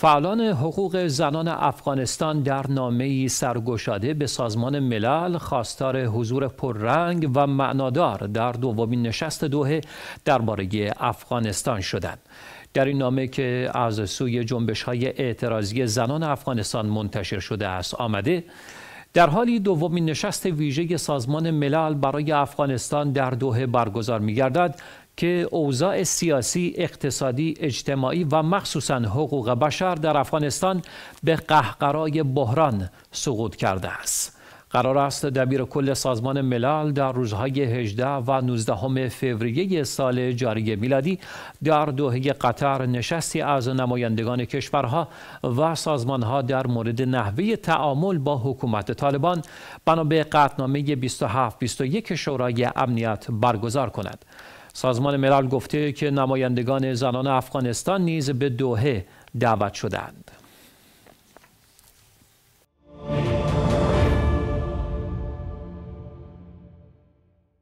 فعالان حقوق زنان افغانستان در نامه سرگشاده به سازمان ملل خواستار حضور پررنگ و معنادار در دومین نشست دوه درباره افغانستان شدند. در این نامه که از سوی جنبش های اعتراضی زنان افغانستان منتشر شده است آمده در حالی دومین نشست ویژه سازمان ملل برای افغانستان در دوه برگزار می گردد که اوضاع سیاسی، اقتصادی، اجتماعی و مخصوصا حقوق بشر در افغانستان به قهقرای بحران سقوط کرده است. قرار است دبیر کل سازمان ملل در روزهای 18 و 19 فوریه سال جاری میلادی در دوحه قطر نشستی از نمایندگان کشورها و سازمانها در مورد نحوه تعامل با حکومت طالبان بنا به قطعنامه 27 21 شورای امنیت برگزار کند. سازمان ملل گفته که نمایندگان زنان افغانستان نیز به دوهه دعوت شدند.